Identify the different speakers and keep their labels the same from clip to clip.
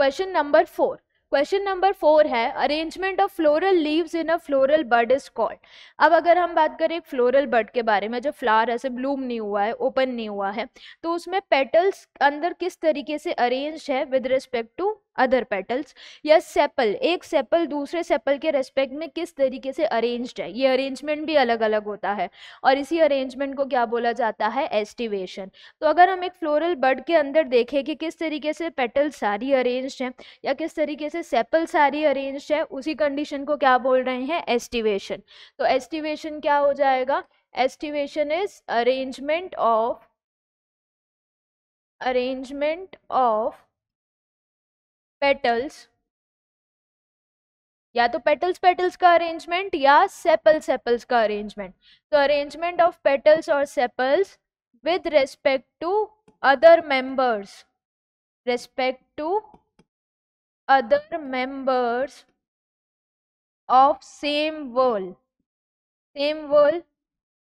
Speaker 1: question number four question number four है arrangement of floral leaves in a floral बर्ड is called अब अगर हम बात करें एक फ्लोरल बर्ड के बारे में जब फ्लावर ऐसे ब्लूम नहीं हुआ है ओपन नहीं हुआ है तो उसमें पेटल्स अंदर किस तरीके से अरेंज है with respect to other petals या सेपल एक सेपल दूसरे सेपल के रेस्पेक्ट में किस तरीके से अरेंज्ड है ये अरेंजमेंट भी अलग अलग होता है और इसी अरेंजमेंट को क्या बोला जाता है एस्टिवेशन तो अगर हम एक फ्लोरल बर्ड के अंदर देखें कि किस तरीके से पेटल सारी अरेंज हैं या किस तरीके से सेपल सारी अरेंज है उसी कंडीशन को क्या बोल रहे हैं एस्टिवेशन तो एस्टिवेशन क्या हो जाएगा aestivation is arrangement of arrangement of petals या तो पेटल्स पेटल्स का अरेंजमेंट या सेपल सेपल्स का अरेंजमेंट तो अरेंजमेंट ऑफ पेटल्स और sepals with respect to other members respect to other members of same whorl same whorl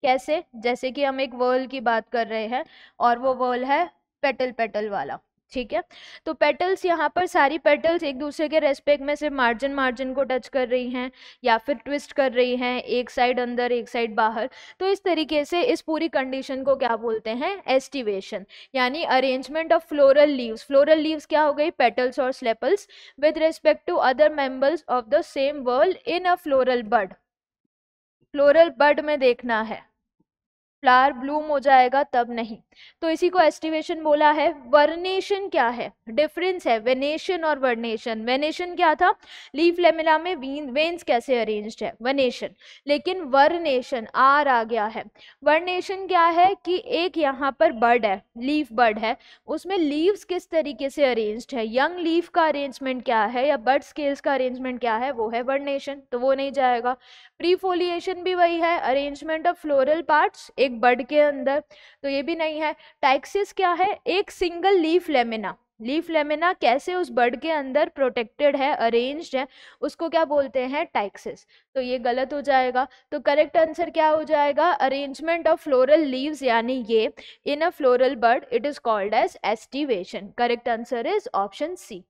Speaker 1: कैसे जैसे कि हम एक वर्ल की बात कर रहे हैं और वो वर्ल है पेटल पेटल वाला ठीक है तो पेटल्स यहाँ पर सारी पेटल्स एक दूसरे के रेस्पेक्ट में सिर्फ मार्जिन मार्जिन को टच कर रही हैं या फिर ट्विस्ट कर रही हैं एक साइड अंदर एक साइड बाहर तो इस तरीके से इस पूरी कंडीशन को क्या बोलते हैं एस्टिवेशन यानी arrangement of floral leaves floral leaves क्या हो गई पेटल्स और sepals with respect to other members of the same whorl in a floral bud floral bud में देखना है फ्लावर ब्लूम हो जाएगा तब नहीं तो इसी को एस्टिवेशन बोला है वर्नेशन क्या है डिफरेंस है वेनेशन और वर्नेशन वेनेशन क्या था लीफ लेमिला में वेन्स कैसे अरेंज्ड है वनेशन लेकिन वर्नेशन आर आ गया है वर्नेशन क्या है कि एक यहाँ पर बर्ड है लीफ बर्ड है उसमें लीव्स किस तरीके से अरेंज्ड है यंग लीफ का अरेंजमेंट क्या है या बर्ड स्केल्स का अरेंजमेंट क्या है वो है वर्नेशन तो वो नहीं जाएगा प्रीफोलिएशन भी वही है अरेंजमेंट ऑफ फ्लोरल पार्ट्स एक एक बर्ड के अंदर तो ये भी नहीं है टैक्सिस क्या है एक single leaf lamina leaf lamina कैसे उस बर्ड के अंदर प्रोटेक्टेड है अरेंज्ड है उसको क्या बोलते हैं टैक्सिस तो ये गलत हो जाएगा तो करेक्ट आंसर क्या हो जाएगा अरेंजमेंट ऑफ फ्लोरल लीव्स यानी ये इन अ फ्लोरल बर्ड it is called as aestivation correct answer is option C